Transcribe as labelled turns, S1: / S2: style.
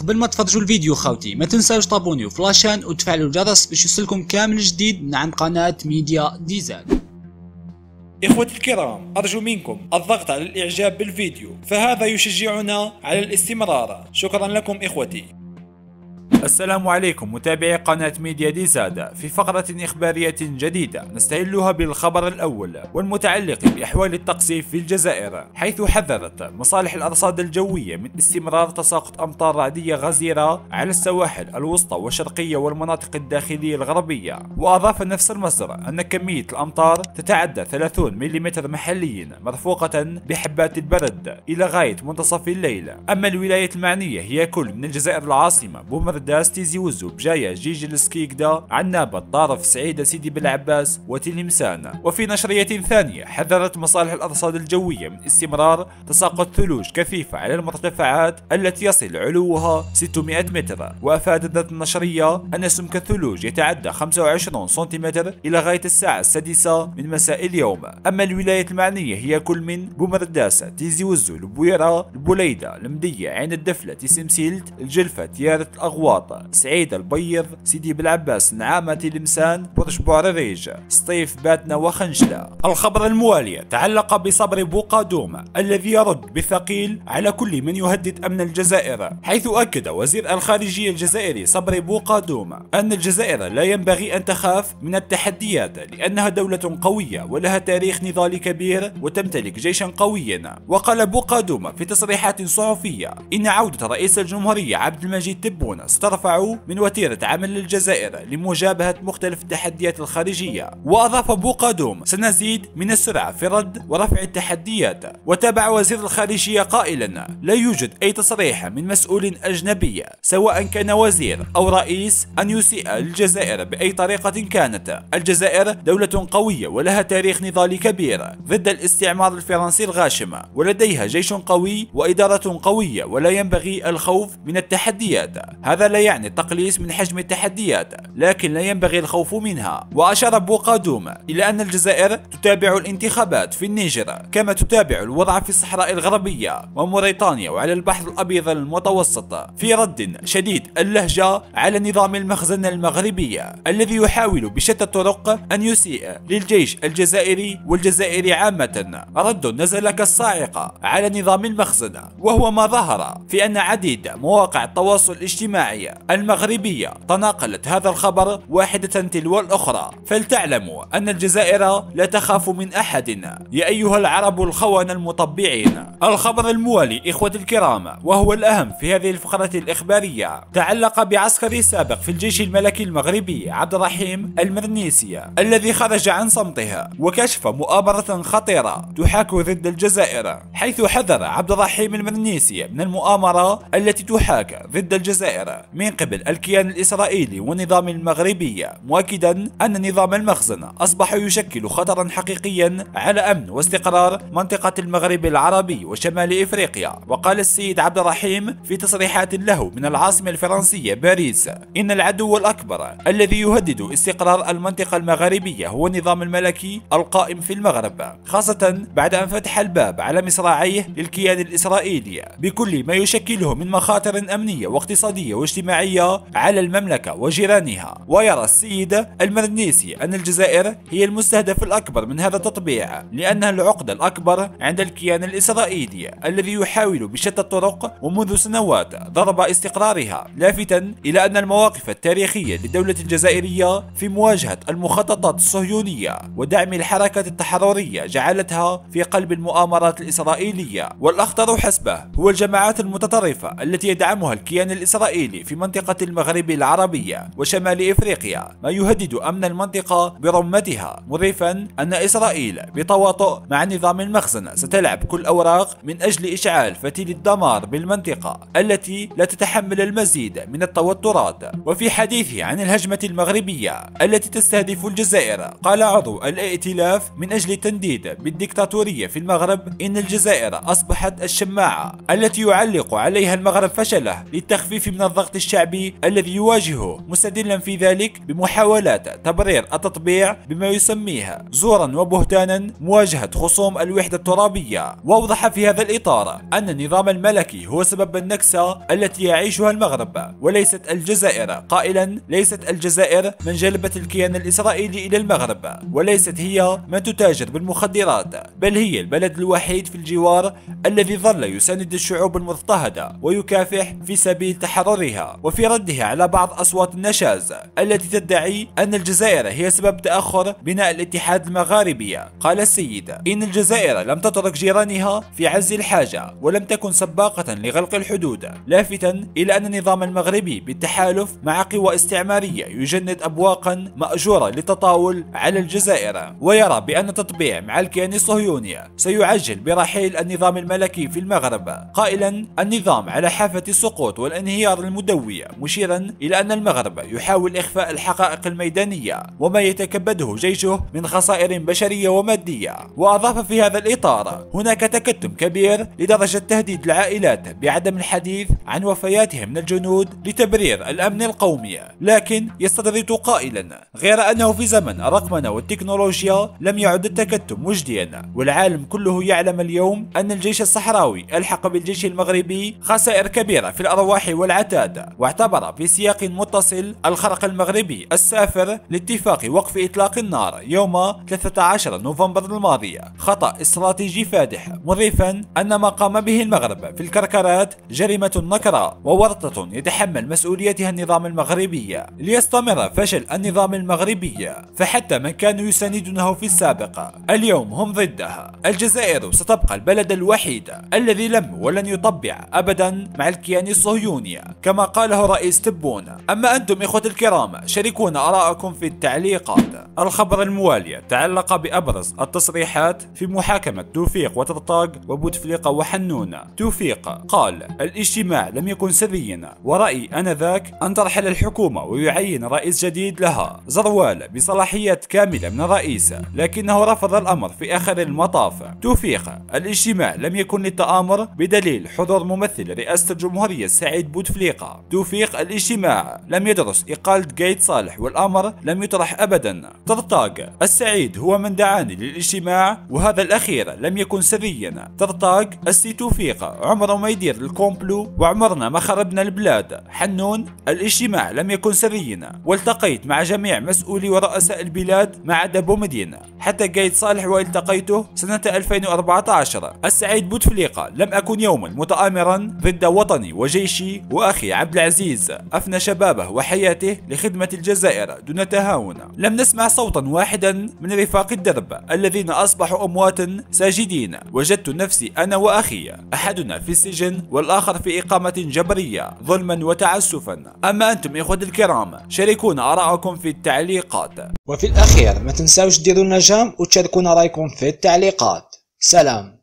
S1: قبل ما تفرجوا الفيديو خاوتي ما تنساوش تابونيو وفلاشان وتفعلوا الجرس باش يوصلكم كامل جديد من عن قناة ميديا ديزل إخوتي الكرام أرجو منكم الضغط على الإعجاب بالفيديو فهذا يشجعنا على الاستمرار شكرا لكم إخوتي السلام عليكم متابعي قناة ميديا دي زادة في فقرة إخبارية جديدة نستهلها بالخبر الأول والمتعلق بأحوال الطقس في الجزائر حيث حذرت مصالح الأرصاد الجوية من استمرار تساقط أمطار رعدية غزيرة على السواحل الوسطى والشرقية والمناطق الداخلية الغربية وأضاف نفس المصدر أن كمية الأمطار تتعدى 30 ملم محليا مرفوقة بحبات البرد إلى غاية منتصف الليل أما الولايات المعنية هي كل من الجزائر العاصمة بومر برداس تيزي وزو بجاية جيجلس كيكدا عنابة طارف سعيدة سيدي بالعباس وتلمسانة وفي نشرية ثانية حذرت مصالح الأرصاد الجوية من استمرار تساقط ثلوج كثيفة على المرتفعات التي يصل علوها 600 متر وأفادت النشرية أن سمك الثلوج يتعدى 25 سنتيمتر إلى غاية الساعة السادسة من مساء اليوم أما الولايات المعنية هي كل من بومرداسة تيزي وزو البويرة البوليدة المدية عين الدفلة تيسمسيلت الجلفة تيارة الأغوار الرواط سعيد البيض سيدي بلعباس نعامة لمسان برج بوعريج سطيف باتنا وخنشلة الخبر الموالي تعلق بصبر بوقادوم الذي يرد بالثقيل على كل من يهدد أمن الجزائر حيث أكد وزير الخارجية الجزائري صبر بوقادوم أن الجزائر لا ينبغي أن تخاف من التحديات لأنها دولة قوية ولها تاريخ نضالي كبير وتمتلك جيشا قويا وقال بوقادوم في تصريحات صحفية إن عودة رئيس الجمهورية عبد المجيد تبون استرفعوا من وتيرة عمل الجزائر لمجابهة مختلف التحديات الخارجية وأضاف بو قادوم سنزيد من السرعة في رد ورفع التحديات وتابع وزير الخارجية قائلا لا يوجد أي تصريح من مسؤول أجنبي سواء كان وزير أو رئيس أن يسيء للجزائر بأي طريقة كانت الجزائر دولة قوية ولها تاريخ نضالي كبير ضد الاستعمار الفرنسي الغاشم ولديها جيش قوي وإدارة قوية ولا ينبغي الخوف من التحديات هذا هذا لا يعني التقليص من حجم التحديات لكن لا ينبغي الخوف منها وأشار بوقادوم إلى أن الجزائر تتابع الانتخابات في النيجر كما تتابع الوضع في الصحراء الغربية وموريتانيا وعلى البحر الأبيض المتوسط في رد شديد اللهجة على نظام المخزن المغربي الذي يحاول بشتى الطرق أن يسيء للجيش الجزائري والجزائر عامة رد نزل كالصاعقة على نظام المخزن وهو ما ظهر في أن عديد مواقع التواصل الاجتماعي الاجتماعية المغربية تناقلت هذا الخبر واحدة تلو الأخرى فلتعلموا أن الجزائر لا تخاف من أحد يا أيها العرب الخوان المطبعين الخبر الموالي إخوة الكرام وهو الأهم في هذه الفقرة الإخبارية تعلق بعسكري سابق في الجيش الملكي المغربي عبد الرحيم المرنيسي الذي خرج عن صمته وكشف مؤامرة خطيرة تحاك ضد الجزائر حيث حذر عبد الرحيم المرنيسي من المؤامرة التي تحاك ضد الجزائر من قبل الكيان الإسرائيلي والنظام المغربي مؤكدا أن نظام المخزن أصبح يشكل خطرا حقيقيا على أمن واستقرار منطقة المغرب العربي وشمال إفريقيا وقال السيد عبد الرحيم في تصريحات له من العاصمة الفرنسية باريس إن العدو الأكبر الذي يهدد استقرار المنطقة المغربية هو النظام الملكي القائم في المغرب خاصة بعد أن فتح الباب على مصراعيه للكيان الإسرائيلي بكل ما يشكله من مخاطر أمنية واقتصادية الاجتماعية على المملكة وجيرانها ويرى السيد المرنيسي أن الجزائر هي المستهدف الأكبر من هذا التطبيع لأنها العقدة الأكبر عند الكيان الإسرائيلي الذي يحاول بشتى الطرق ومنذ سنوات ضرب استقرارها لافتا إلى أن المواقف التاريخية للدولة الجزائرية في مواجهة المخططات الصهيونية ودعم الحركة التحررية جعلتها في قلب المؤامرات الإسرائيلية والأخطر حسبه هو الجماعات المتطرفة التي يدعمها الكيان الإسرائيلي في منطقة المغرب العربية وشمال إفريقيا ما يهدد أمن المنطقة برمتها مضيفا أن إسرائيل بتواطؤ مع نظام المخزن ستلعب كل أوراق من أجل إشعال فتيل الدمار بالمنطقة التي لا تتحمل المزيد من التوترات وفي حديثه عن الهجمة المغربية التي تستهدف الجزائر قال عضو الائتلاف من أجل التنديد بالدكتاتورية في المغرب إن الجزائر أصبحت الشماعة التي يعلق عليها المغرب فشله للتخفيف من الضغط الضغط الشعبي الذي يواجهه مستدلا في ذلك بمحاولات تبرير التطبيع بما يسميها زورا وبهتانا مواجهة خصوم الوحدة الترابية وأوضح في هذا الإطار أن النظام الملكي هو سبب النكسة التي يعيشها المغرب وليست الجزائر قائلا ليست الجزائر من جلبت الكيان الإسرائيلي إلى المغرب وليست هي من تتاجر بالمخدرات بل هي البلد الوحيد في الجوار الذي ظل يساند الشعوب المضطهدة ويكافح في سبيل تحررها وفي ردها على بعض أصوات النشاز التي تدعي أن الجزائر هي سبب تأخر بناء الاتحاد المغاربي قال السيد إن الجزائر لم تترك جيرانها في عز الحاجة ولم تكن سباقة لغلق الحدود لافتا إلى أن النظام المغربي بالتحالف مع قوى استعمارية يجند أبواقا مأجورة للتطاول على الجزائر ويرى بأن تطبيع مع الكيان الصهيوني سيعجل برحيل النظام الملكي في المغرب قائلا النظام على حافة السقوط والانهيار المدمر الدوية مشيرا إلى أن المغرب يحاول إخفاء الحقائق الميدانية وما يتكبده جيشه من خسائر بشرية ومادية وأضاف في هذا الإطار هناك تكتم كبير لدرجة تهديد العائلات بعدم الحديث عن وفياتهم من الجنود لتبرير الأمن القومي لكن يستطرد قائلا غير أنه في زمن الرقمنة والتكنولوجيا لم يعد التكتم مجديا والعالم كله يعلم اليوم أن الجيش الصحراوي ألحق بالجيش المغربي خسائر كبيرة في الأرواح والعتاد البلاد واعتبر في سياق متصل الخرق المغربي السافر لاتفاق وقف إطلاق النار يوم 13 نوفمبر الماضي خطأ استراتيجي فادح مضيفا أن ما قام به المغرب في الكركرات جريمة نكراء وورطة يتحمل مسؤوليتها النظام المغربي ليستمر فشل النظام المغربي فحتى من كانوا يساندونه في السابق اليوم هم ضده الجزائر ستبقى البلد الوحيد الذي لم ولن يطبع أبدا مع الكيان الصهيوني كما ما قاله رئيس تبون أما أنتم إخوة الكرام شاركونا آراءكم في التعليقات الخبر الموالي تعلق بأبرز التصريحات في محاكمة توفيق وترطاق وبوتفليقة وحنونة توفيق قال الاجتماع لم يكن سريا ورأيي أنذاك أن ترحل الحكومة ويعين رئيس جديد لها زروال بصلاحيات كاملة من الرئيس لكنه رفض الأمر في آخر المطاف توفيق الاجتماع لم يكن للتآمر بدليل حضور ممثل رئاسة الجمهورية سعيد بوتفليقة توفيق الاجتماع لم يدرس إقالة جيت صالح والأمر لم يطرح أبدا طرطاق السعيد هو من دعاني للاجتماع وهذا الأخير لم يكن سريا طرطاق السي توفيق عمره ما يدير الكومبلو وعمرنا ما خربنا البلاد حنون الاجتماع لم يكن سريا والتقيت مع جميع مسؤولي ورؤساء البلاد ما عدا بومدين حتى جيت صالح والتقيته سنة 2014 السعيد بوتفليقة لم أكن يوما متآمرا ضد وطني وجيشي وأخي عبد العزيز أفنى شبابه وحياته لخدمة الجزائر دون تهاون لم نسمع صوتا واحدا من رفاق الدرب الذين أصبحوا أمواتا ساجدين وجدت نفسي أنا وأخي أحدنا في السجن والآخر في إقامة جبرية ظلما وتعسفا أما أنتم إخوة الكرام شاركونا آراءكم في التعليقات وفي الأخير ما تنساوش ديروا لنا جام وتشاركونا رأيكم في التعليقات سلام